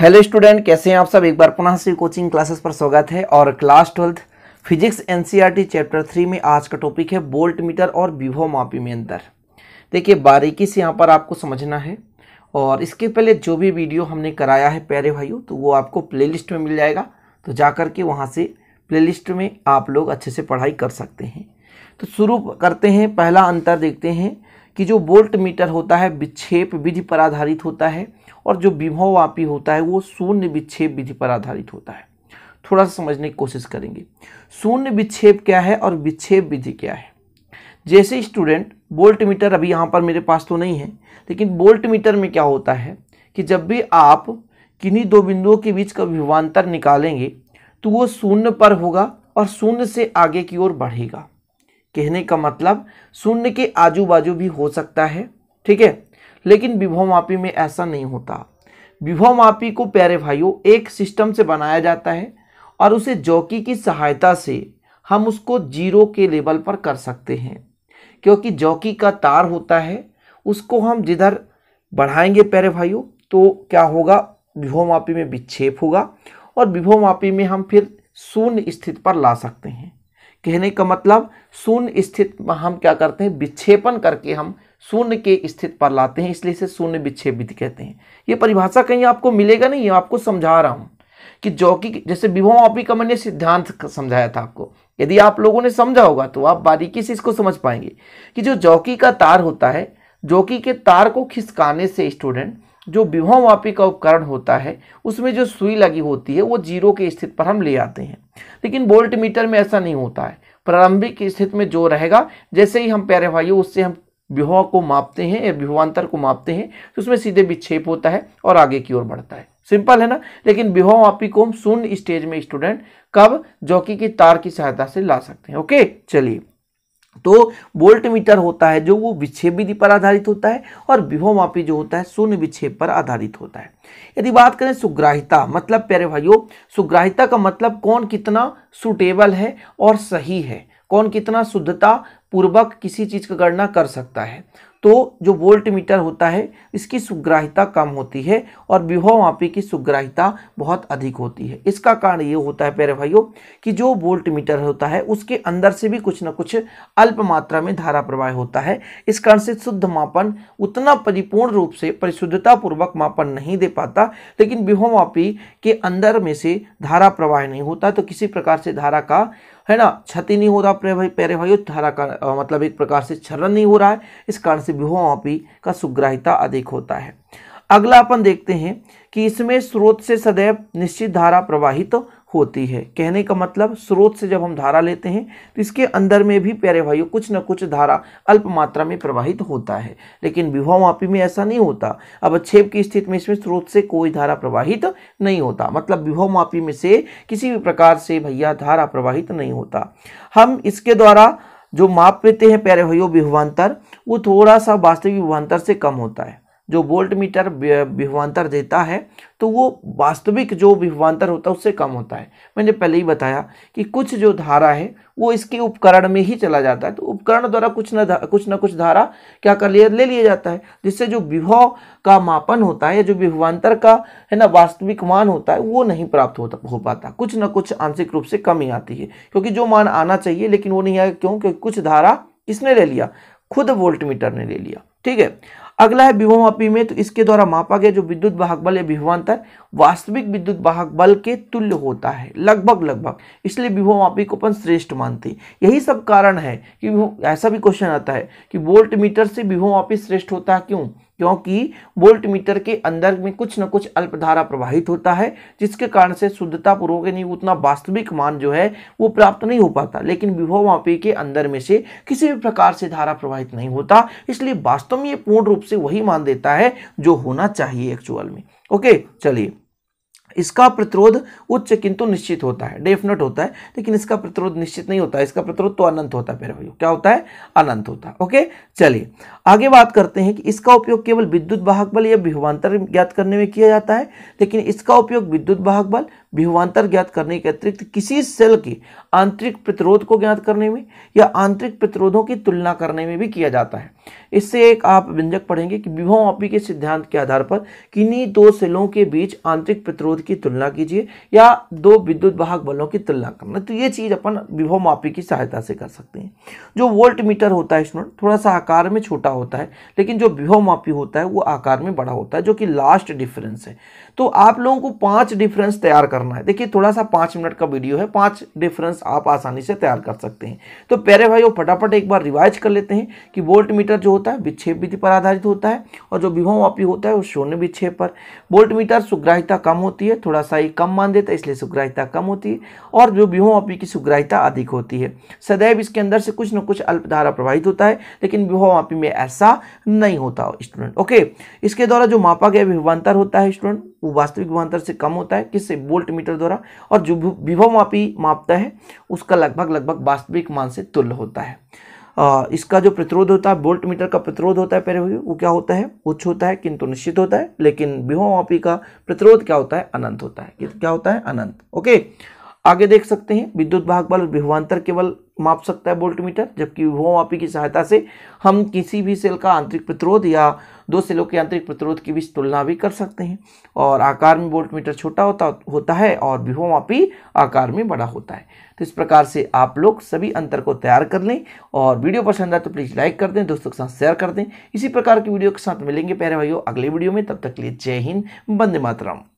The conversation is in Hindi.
हेलो स्टूडेंट कैसे हैं आप सब एक बार पुनः से कोचिंग क्लासेस पर स्वागत है और class twelfth physics NCERT chapter three में आज का टॉपिक है बोल्ट मीटर और विभो मापी में अंतर देखिए बारीकी से यहाँ पर आपको समझना है और इसके पहले जो भी वीडियो हमने कराया है प्यारे भाइयों तो वो आपको प्ले में मिल जाएगा तो जा के वहाँ से प्ले में आप लोग अच्छे से पढ़ाई कर सकते हैं तो शुरू करते हैं पहला अंतर देखते हैं कि जो वोल्ट मीटर होता है विक्षेप विधि पर आधारित होता है और जो विभववापी होता है वो शून्य विक्षेप विधि पर आधारित होता है थोड़ा सा समझने की कोशिश करेंगे शून्य विक्षेप क्या है और विक्षेप विधि क्या है जैसे स्टूडेंट बोल्ट मीटर अभी यहाँ पर मेरे पास तो नहीं है लेकिन बोल्ट मीटर में क्या होता है कि जब भी आप किन्हीं दो बिंदुओं के बीच का विभवान्तर निकालेंगे तो वो शून्य पर होगा और शून्य से आगे की ओर बढ़ेगा कहने का मतलब शून्य के आजू बाजू भी हो सकता है ठीक है लेकिन विभवमापी में ऐसा नहीं होता विभवमापी को प्यारे भाइयों एक सिस्टम से बनाया जाता है और उसे जौकी की सहायता से हम उसको जीरो के लेवल पर कर सकते हैं क्योंकि जौकी का तार होता है उसको हम जिधर बढ़ाएंगे प्यारे भाइयों तो क्या होगा विभवमापी में विक्षेप होगा और विभवमापी में हम फिर शून्य स्थिति पर ला सकते हैं कहने का मतलब शून्य स्थित हम क्या करते हैं विक्षेपण करके हम शून्य के स्थित पर लाते हैं इसलिए इसे शून्य विधि कहते हैं ये परिभाषा कहीं आपको मिलेगा नहीं आपको समझा रहा हूँ कि जौकी जैसे विभव का मैंने सिद्धांत समझाया था आपको यदि आप लोगों ने समझा होगा तो आप बारीकी से इसको समझ पाएंगे कि जो जौकी का तार होता है जौकी के तार को खिसकाने से स्टूडेंट जो वापी का उपकरण होता है उसमें जो सुई लगी होती है वो जीरो के स्थित पर हम ले आते हैं लेकिन वोल्ट मीटर में ऐसा नहीं होता है प्रारंभिक स्थिति में जो रहेगा जैसे ही हम प्यारे भाइयों उससे हम विवाह को मापते हैं या विवाहांतर को मापते हैं तो उसमें सीधे विक्षेप होता है और आगे की ओर बढ़ता है सिंपल है ना लेकिन विवाह मापी को हम शून्य स्टेज में स्टूडेंट कब जॉकी की तार की सहायता से ला सकते हैं ओके चलिए तो वोल्ट मीटर होता है जो वो विच्छेप विधि पर आधारित होता है और विभोमापी जो होता है शून्य विच्छेप पर आधारित होता है यदि बात करें सुग्राहिता मतलब प्यारे भाइयों सुग्राहिता का मतलब कौन कितना सुटेबल है और सही है कौन कितना शुद्धता पूर्वक किसी चीज का गणना कर सकता है तो जो वोल्ट मीटर होता है इसकी सुग्राहिता कम होती है और मापी की सुग्राहिता बहुत अधिक होती है इसका कारण ये होता है प्यारे भाइयों कि जो वोल्ट मीटर होता है उसके अंदर से भी कुछ ना कुछ अल्प मात्रा में धारा प्रवाह होता है इस कारण से शुद्ध मापन उतना परिपूर्ण रूप से परिशुद्धतापूर्वक मापन नहीं दे पाता लेकिन मापी के अंदर में से धारा प्रवाह नहीं होता तो किसी प्रकार से धारा का है ना क्षति नहीं हो रहा भाई प्यारे भाइयों धारा का मतलब एक प्रकार से क्षरण नहीं हो रहा है इस कारण से व्यूहोपी का सुग्राहिता अधिक होता है अगला अपन देखते हैं कि इसमें स्रोत से सदैव निश्चित धारा प्रवाहित तो होती है कहने का मतलब स्रोत से जब हम धारा लेते हैं तो इसके अंदर में भी प्यारे भाइयों कुछ न कुछ धारा अल्प मात्रा में प्रवाहित होता है लेकिन मापी में ऐसा नहीं होता अब अच्छेप की स्थिति में इसमें स्रोत से कोई धारा प्रवाहित नहीं होता मतलब मापी में से किसी भी प्रकार से भैया धारा प्रवाहित नहीं होता हम इसके द्वारा जो माप लेते हैं प्यारे भाइयों विभवान्तर वो थोड़ा सा वास्तविक विभवान्तर से कम होता है जो वोल्ट मीटर विभवान्तर देता है तो वो वास्तविक जो विभवान्तर होता है उससे कम होता है मैंने पहले ही बताया कि कुछ जो धारा है वो इसके उपकरण में ही चला जाता है तो उपकरण द्वारा कुछ न कुछ ना कुछ धारा क्या कर लिया ले लिया जाता है जिससे जो विभव का मापन होता है या जो विभवान्तर का है ना वास्तविक मान होता है वो नहीं प्राप्त होता हो पाता कुछ ना कुछ आंशिक रूप से कमी आती है क्योंकि जो मान आना चाहिए लेकिन वो नहीं आया क्यों क्योंकि कुछ धारा किसने ले लिया खुद वोल्ट मीटर ने ले लिया ठीक है अगला है मापी में तो इसके द्वारा मापा गया जो विद्युत वाहक बल या विभवांतर वास्तविक विद्युत वाहक बल के तुल्य होता है लगभग लगभग इसलिए मापी को अपन श्रेष्ठ मानते हैं यही सब कारण है कि ऐसा भी क्वेश्चन आता है कि वोल्ट मीटर से विभवापी श्रेष्ठ होता है क्यों क्योंकि वोल्ट मीटर के अंदर में कुछ न कुछ अल्पधारा प्रवाहित होता है जिसके कारण से शुद्धता पूर्वक यानी उतना वास्तविक मान जो है वो प्राप्त नहीं हो पाता लेकिन विभव मापी के अंदर में से किसी भी प्रकार से धारा प्रवाहित नहीं होता इसलिए वास्तव में ये पूर्ण रूप से वही मान देता है जो होना चाहिए एक्चुअल में ओके चलिए इसका प्रतिरोध उच्च किंतु निश्चित होता है डेफिनेट होता है लेकिन इसका प्रतिरोध निश्चित नहीं होता इसका प्रतिरोध तो अनंत होता है पैरवैयू क्या होता है अनंत होता है ओके चलिए आगे बात करते हैं कि इसका उपयोग केवल विद्युत वाहक बल या विभवान्तर ज्ञात करने में किया जाता है लेकिन इसका उपयोग विद्युत वाहक बल विहुवांतर ज्ञात करने के अतिरिक्त किसी सेल के आंतरिक प्रतिरोध को ज्ञात करने में या आंतरिक प्रतिरोधों की तुलना करने में भी किया जाता है इससे एक आप व्यंजक पढ़ेंगे कि मापी के सिद्धांत के आधार पर किन्हीं दो सेलों के बीच आंतरिक प्रतिरोध की तुलना कीजिए या दो विद्युत वाहक बलों की तुलना करना तो ये चीज़ अपन विभव मापी की सहायता से कर सकते हैं जो वोल्ट मीटर होता है स्टूडेंट थोड़ा सा आकार में छोटा होता है लेकिन जो विभव मापी होता है वो आकार में बड़ा होता है जो कि लास्ट डिफरेंस है तो आप लोगों को पाँच डिफरेंस तैयार करना करना है देखिए थोड़ा सा पाँच मिनट का वीडियो है पाँच डिफरेंस आप आसानी से तैयार कर सकते हैं तो प्यारे भाइयों फटाफट एक बार रिवाइज कर लेते हैं कि वोल्ट मीटर जो होता है विक्षेप विधि पर आधारित होता है और जो विभव वापी होता है वो शून्य विक्षेप पर वोल्ट मीटर सुग्राहिता कम होती है थोड़ा सा ही कम मान देता है इसलिए सुग्राहिता कम होती है और जो विभव वापी की सुग्राहिता अधिक होती है सदैव इसके अंदर से कुछ न कुछ अल्पधारा प्रवाहित होता है लेकिन विभव वापी में ऐसा नहीं होता स्टूडेंट ओके इसके द्वारा जो मापा गया विभवान्तर होता है स्टूडेंट वो वास्तविक विभवांतर से कम होता है किससे वोल्ट मीटर द्वारा और जो मापी मापता है उसका लगभग लगभग वास्तविक मान से तुल्य होता है इसका जो प्रतिरोध होता है वोल्ट मीटर का प्रतिरोध होता है पहले हुए वो क्या होता है उच्च होता है किंतु निश्चित होता है लेकिन विभव मापी का प्रतिरोध क्या होता है अनंत होता है क्या होता है अनंत ओके आगे देख सकते हैं विद्युत भाग बल विभवान्तर केवल माप सकता है बोल्ट मीटर जबकि विभवमापी की सहायता से हम किसी भी सेल का आंतरिक प्रतिरोध या दो सेलों के आंतरिक प्रतिरोध के बीच तुलना भी कर सकते हैं और आकार में बोल्ट मीटर छोटा होता होता है और विभवमापी आकार में बड़ा होता है तो इस प्रकार से आप लोग सभी अंतर को तैयार कर लें और वीडियो पसंद आए तो प्लीज़ लाइक कर दें दोस्तों के साथ शेयर कर दें इसी प्रकार की वीडियो के साथ मिलेंगे प्यारे भाइयों अगले वीडियो में तब तक के लिए जय हिंद बंदे मातरम